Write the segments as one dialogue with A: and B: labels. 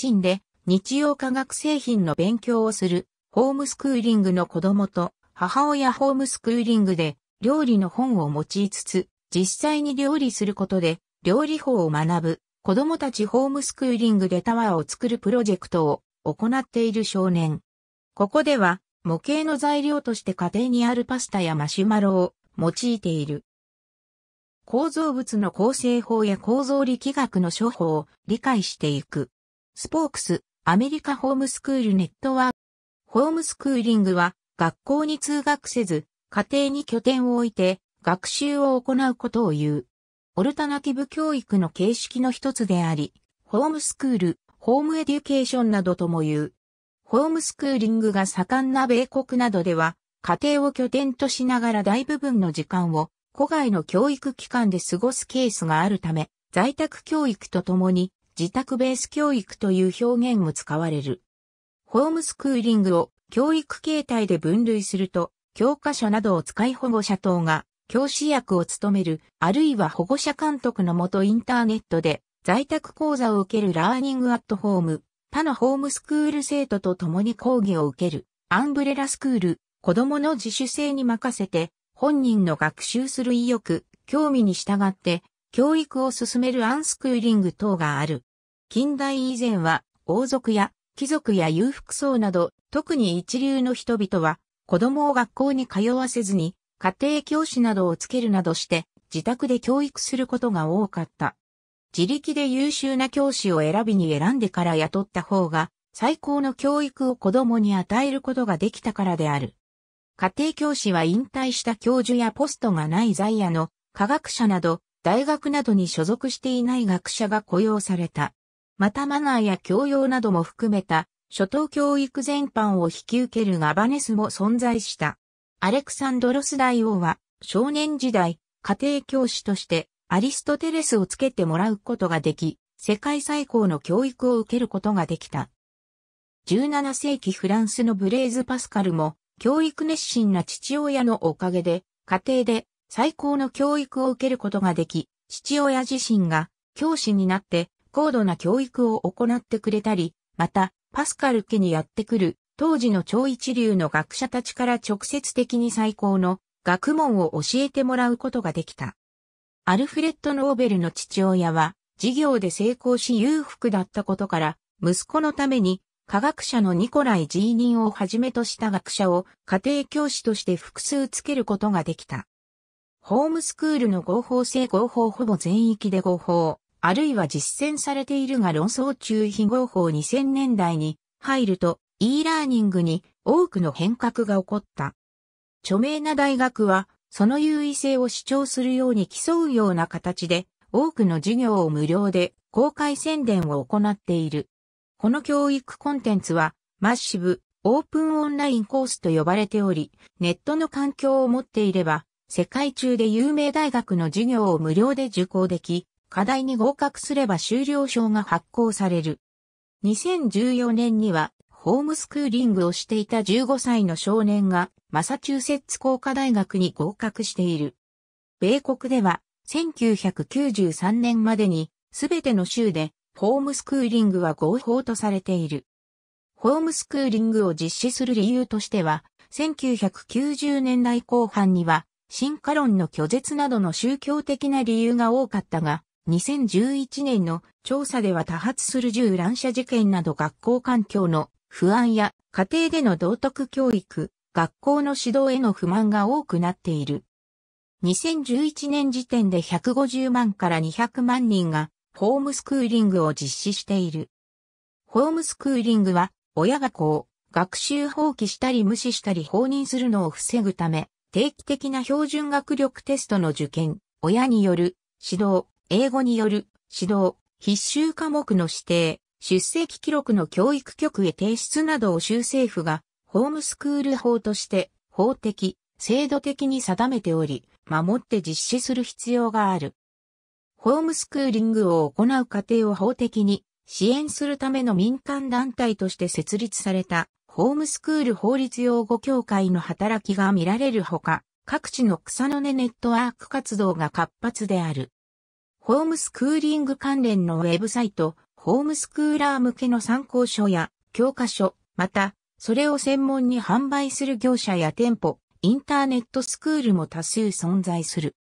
A: 賃で日用化学製品の勉強をするホームスクーリングの子供と母親ホームスクーリングで料理の本を用いつつ実際に料理することで料理法を学ぶ子供たちホームスクーリングでタワーを作るプロジェクトを行っている少年。ここでは模型の材料として家庭にあるパスタやマシュマロを用いている。構造物の構成法や構造力学の処方を理解していく。スポークス、アメリカホームスクールネットワーク。ホームスクーリングは、学校に通学せず、家庭に拠点を置いて、学習を行うことを言う。オルタナティブ教育の形式の一つであり、ホームスクール、ホームエデュケーションなどとも言う。ホームスクーリングが盛んな米国などでは、家庭を拠点としながら大部分の時間を、戸外の教育機関で過ごすケースがあるため、在宅教育とともに、自宅ベース教育という表現も使われる。ホームスクーリングを教育形態で分類すると、教科書などを使い保護者等が教師役を務める、あるいは保護者監督のもとインターネットで在宅講座を受けるラーニングアットホーム、他のホームスクール生徒と共に講義を受ける、アンブレラスクール、子供の自主性に任せて、本人の学習する意欲、興味に従って、教育を進めるアンスクーリング等がある。近代以前は、王族や貴族や裕福層など、特に一流の人々は、子供を学校に通わせずに、家庭教師などをつけるなどして、自宅で教育することが多かった。自力で優秀な教師を選びに選んでから雇った方が、最高の教育を子供に与えることができたからである。家庭教師は引退した教授やポストがない在野の科学者など大学などに所属していない学者が雇用された。またマナーや教養なども含めた、初等教育全般を引き受けるガバネスも存在した。アレクサンドロス大王は、少年時代、家庭教師として、アリストテレスをつけてもらうことができ、世界最高の教育を受けることができた。17世紀フランスのブレーズ・パスカルも、教育熱心な父親のおかげで、家庭で最高の教育を受けることができ、父親自身が教師になって高度な教育を行ってくれたり、また、パスカル家にやってくる当時の超一流の学者たちから直接的に最高の学問を教えてもらうことができた。アルフレッド・ノーベルの父親は、事業で成功し裕福だったことから、息子のために科学者のニコライ・ジーニンをはじめとした学者を家庭教師として複数つけることができた。ホームスクールの合法性合法ほぼ全域で合法、あるいは実践されているが論争中非合法2000年代に入ると e ラーニングに多くの変革が起こった。著名な大学はその優位性を主張するように競うような形で多くの授業を無料で公開宣伝を行っている。この教育コンテンツはマッシブ、オープンオンラインコースと呼ばれており、ネットの環境を持っていれば世界中で有名大学の授業を無料で受講でき、課題に合格すれば修了証が発行される。2014年には、ホームスクーリングをしていた15歳の少年が、マサチューセッツ工科大学に合格している。米国では、1993年までに、すべての州で、ホームスクーリングは合法とされている。ホームスクーリングを実施する理由としては、1990年代後半には、進化論の拒絶などの宗教的な理由が多かったが、2011年の調査では多発する銃乱射事件など学校環境の不安や家庭での道徳教育、学校の指導への不満が多くなっている。2011年時点で150万から200万人がホームスクーリングを実施している。ホームスクーリングは親が子を学習放棄したり無視したり放任するのを防ぐため、定期的な標準学力テストの受験、親による指導、英語による指導、必修科目の指定、出席記録の教育局へ提出などを州政府がホームスクール法として法的、制度的に定めており、守って実施する必要がある。ホームスクーリングを行う過程を法的に支援するための民間団体として設立されたホームスクール法律用語協会の働きが見られるほか、各地の草の根ネットワーク活動が活発である。ホームスクーリング関連のウェブサイト、ホームスクーラー向けの参考書や教科書、また、それを専門に販売する業者や店舗、インターネットスクールも多数存在する。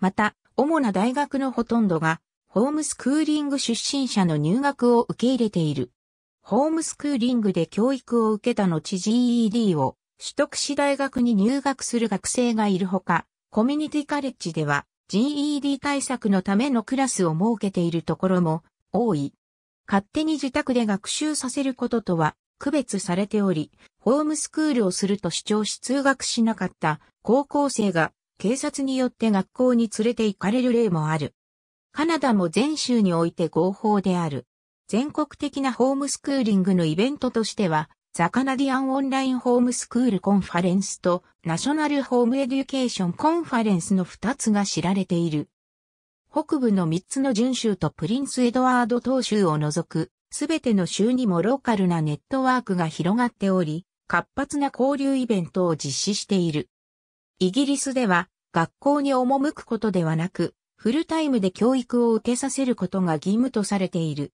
A: また、主な大学のほとんどが、ホームスクーリング出身者の入学を受け入れている。ホームスクーリングで教育を受けた後 GED を取得し大学に入学する学生がいるほか、コミュニティカレッジでは GED 対策のためのクラスを設けているところも多い。勝手に自宅で学習させることとは区別されており、ホームスクールをすると主張し通学しなかった高校生が警察によって学校に連れて行かれる例もある。カナダも全州において合法である。全国的なホームスクーリングのイベントとしては、ザ・カナディアン・オンライン・ホームスクール・コンファレンスとナショナル・ホーム・エデュケーション・コンファレンスの2つが知られている。北部の3つの準州とプリンス・エドワード島州を除く、すべての州にもローカルなネットワークが広がっており、活発な交流イベントを実施している。イギリスでは、学校に赴くことではなく、フルタイムで教育を受けさせることが義務とされている。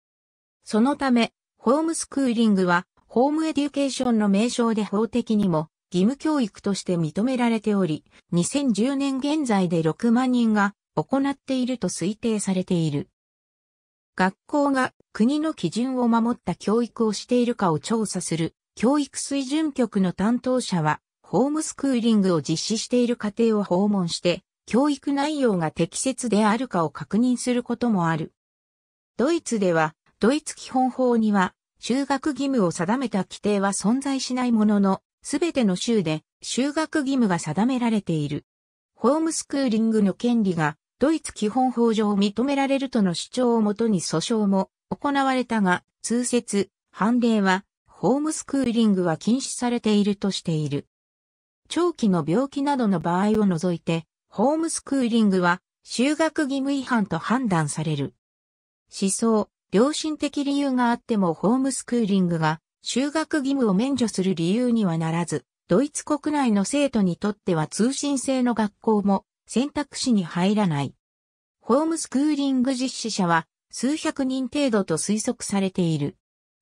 A: そのため、ホームスクーリングは、ホームエデュケーションの名称で法的にも義務教育として認められており、2010年現在で6万人が行っていると推定されている。学校が国の基準を守った教育をしているかを調査する教育水準局の担当者は、ホームスクーリングを実施している家庭を訪問して、教育内容が適切であるかを確認することもある。ドイツでは、ドイツ基本法には、就学義務を定めた規定は存在しないものの、すべての州で就学義務が定められている。ホームスクーリングの権利がドイツ基本法上認められるとの主張をもとに訴訟も行われたが、通説、判例は、ホームスクーリングは禁止されているとしている。長期の病気などの場合を除いて、ホームスクーリングは、就学義務違反と判断される。思想、良心的理由があってもホームスクーリングが修学義務を免除する理由にはならず、ドイツ国内の生徒にとっては通信制の学校も選択肢に入らない。ホームスクーリング実施者は数百人程度と推測されている。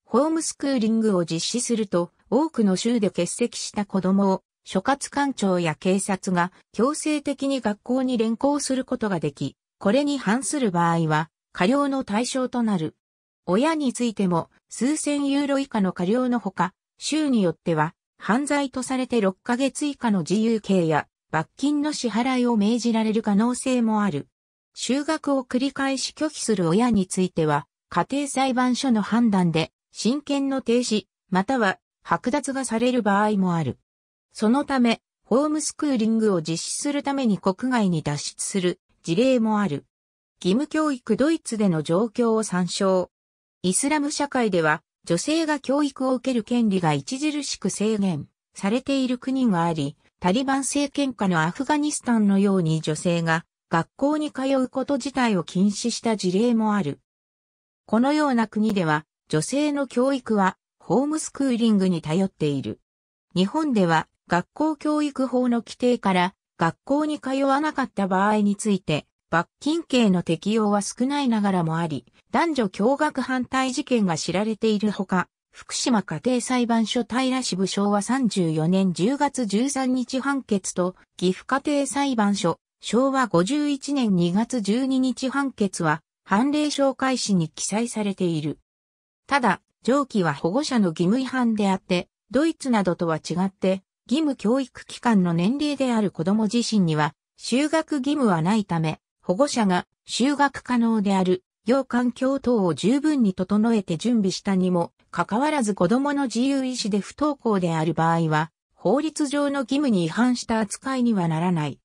A: ホームスクーリングを実施すると多くの州で欠席した子供を所轄官庁や警察が強制的に学校に連行することができ、これに反する場合は過料の対象となる。親についても数千ユーロ以下の過料のほか、州によっては犯罪とされて6ヶ月以下の自由刑や罰金の支払いを命じられる可能性もある。就学を繰り返し拒否する親については、家庭裁判所の判断で、親権の停止、または剥奪がされる場合もある。そのため、ホームスクーリングを実施するために国外に脱出する事例もある。義務教育ドイツでの状況を参照。イスラム社会では、女性が教育を受ける権利が著しく制限されている国があり、タリバン政権下のアフガニスタンのように女性が学校に通うこと自体を禁止した事例もある。このような国では、女性の教育はホームスクーリングに頼っている。日本では学校教育法の規定から学校に通わなかった場合について罰金刑の適用は少ないながらもあり、男女共学反対事件が知られているほか、福島家庭裁判所平支部昭和34年10月13日判決と、岐阜家庭裁判所昭和51年2月12日判決は、判例紹介誌に記載されている。ただ、上記は保護者の義務違反であって、ドイツなどとは違って、義務教育機関の年齢である子供自身には、就学義務はないため、保護者が就学可能である、要環境等を十分に整えて準備したにも、かかわらず子供の自由意志で不登校である場合は、法律上の義務に違反した扱いにはならない。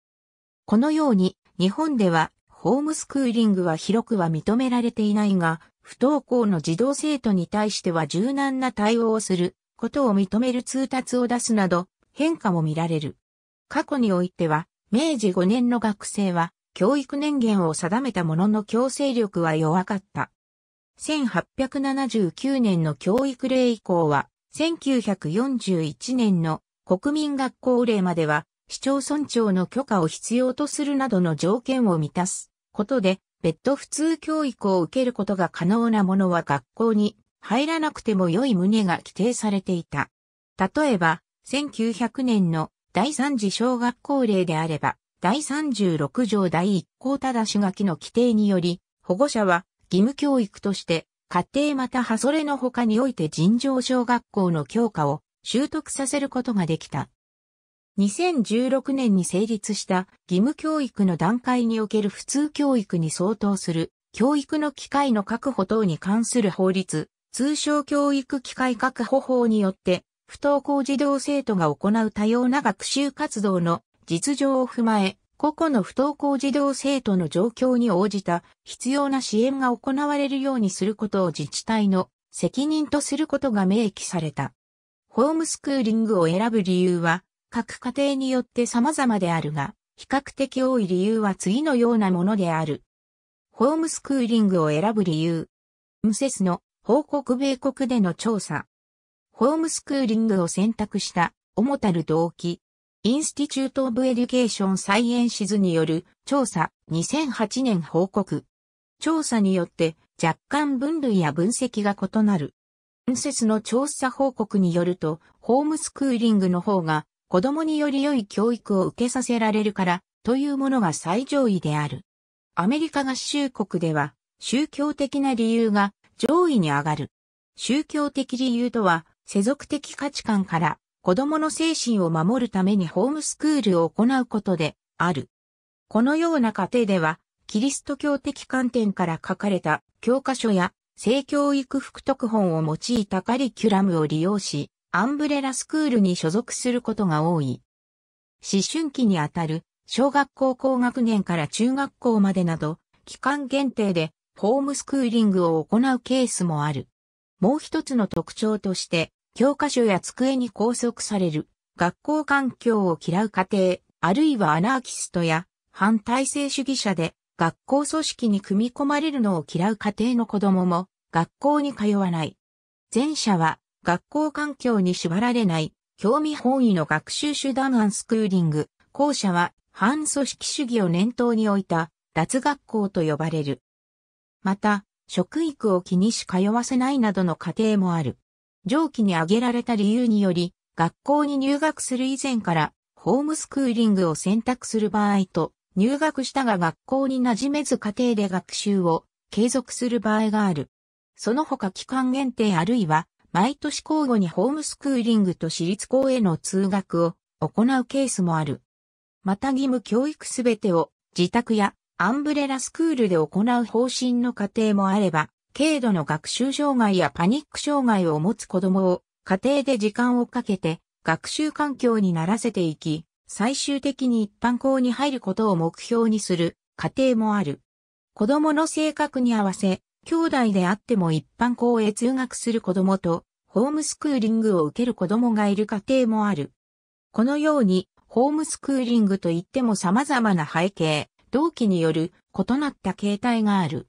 A: このように、日本では、ホームスクーリングは広くは認められていないが、不登校の児童生徒に対しては柔軟な対応をすることを認める通達を出すなど変化も見られる。過去においては、明治5年の学生は教育年限を定めたものの強制力は弱かった。1879年の教育令以降は、1941年の国民学校令までは、市町村長の許可を必要とするなどの条件を満たすことで、別途普通教育を受けることが可能なものは学校に入らなくても良い旨が規定されていた。例えば、1900年の第三次小学校令であれば、第36条第1項ただし書きの規定により、保護者は義務教育として、家庭またはそれの他において尋常小学校の教科を習得させることができた。2016年に成立した義務教育の段階における普通教育に相当する教育の機会の確保等に関する法律、通称教育機会確保法によって、不登校児童生徒が行う多様な学習活動の実情を踏まえ、個々の不登校児童生徒の状況に応じた必要な支援が行われるようにすることを自治体の責任とすることが明記された。ホームスクーリングを選ぶ理由は、各家庭によって様々であるが、比較的多い理由は次のようなものである。ホームスクーリングを選ぶ理由。ムセスの報告米国での調査。ホームスクーリングを選択した主たる動機、インスティチュート・オブ・エデュケーション・サイエンシズによる調査2008年報告。調査によって若干分類や分析が異なる。本節の調査報告によると、ホームスクーリングの方が子供により良い教育を受けさせられるからというものが最上位である。アメリカ合衆国では宗教的な理由が上位に上がる。宗教的理由とは世俗的価値観から子供の精神を守るためにホームスクールを行うことである。このような過程では、キリスト教的観点から書かれた教科書や性教育副特本を用いたカリキュラムを利用し、アンブレラスクールに所属することが多い。思春期にあたる小学校高学年から中学校までなど、期間限定でホームスクーリングを行うケースもある。もう一つの特徴として、教科書や机に拘束される、学校環境を嫌う家庭、あるいはアナーキストや反体制主義者で学校組織に組み込まれるのを嫌う家庭の子供も学校に通わない。前者は学校環境に縛られない興味本位の学習手段アンスクーリング。後者は反組織主義を念頭に置いた脱学校と呼ばれる。また、食育を気にし通わせないなどの家庭もある。上記に挙げられた理由により、学校に入学する以前からホームスクーリングを選択する場合と、入学したが学校に馴染めず家庭で学習を継続する場合がある。その他期間限定あるいは、毎年交互にホームスクーリングと私立校への通学を行うケースもある。また義務教育すべてを自宅やアンブレラスクールで行う方針の家庭もあれば、軽度の学習障害やパニック障害を持つ子供を家庭で時間をかけて学習環境にならせていき、最終的に一般校に入ることを目標にする家庭もある。子供の性格に合わせ、兄弟であっても一般校へ通学する子供と、ホームスクーリングを受ける子供がいる家庭もある。このように、ホームスクーリングといっても様々な背景、動機による異なった形態がある。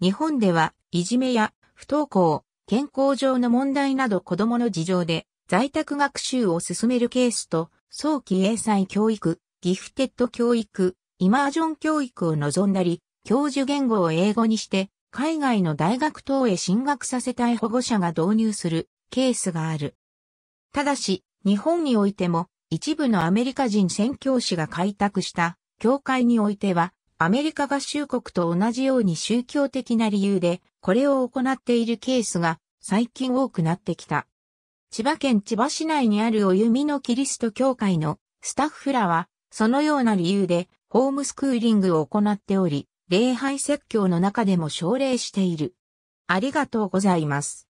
A: 日本ではいじめや不登校、健康上の問題など子供の事情で在宅学習を進めるケースと早期英才教育、ギフテッド教育、イマージョン教育を望んだり、教授言語を英語にして海外の大学等へ進学させたい保護者が導入するケースがある。ただし、日本においても一部のアメリカ人宣教師が開拓した教会においてはアメリカ合衆国と同じように宗教的な理由でこれを行っているケースが最近多くなってきた。千葉県千葉市内にあるお弓のキリスト教会のスタッフらは、そのような理由でホームスクーリングを行っており、礼拝説教の中でも奨励している。ありがとうございます。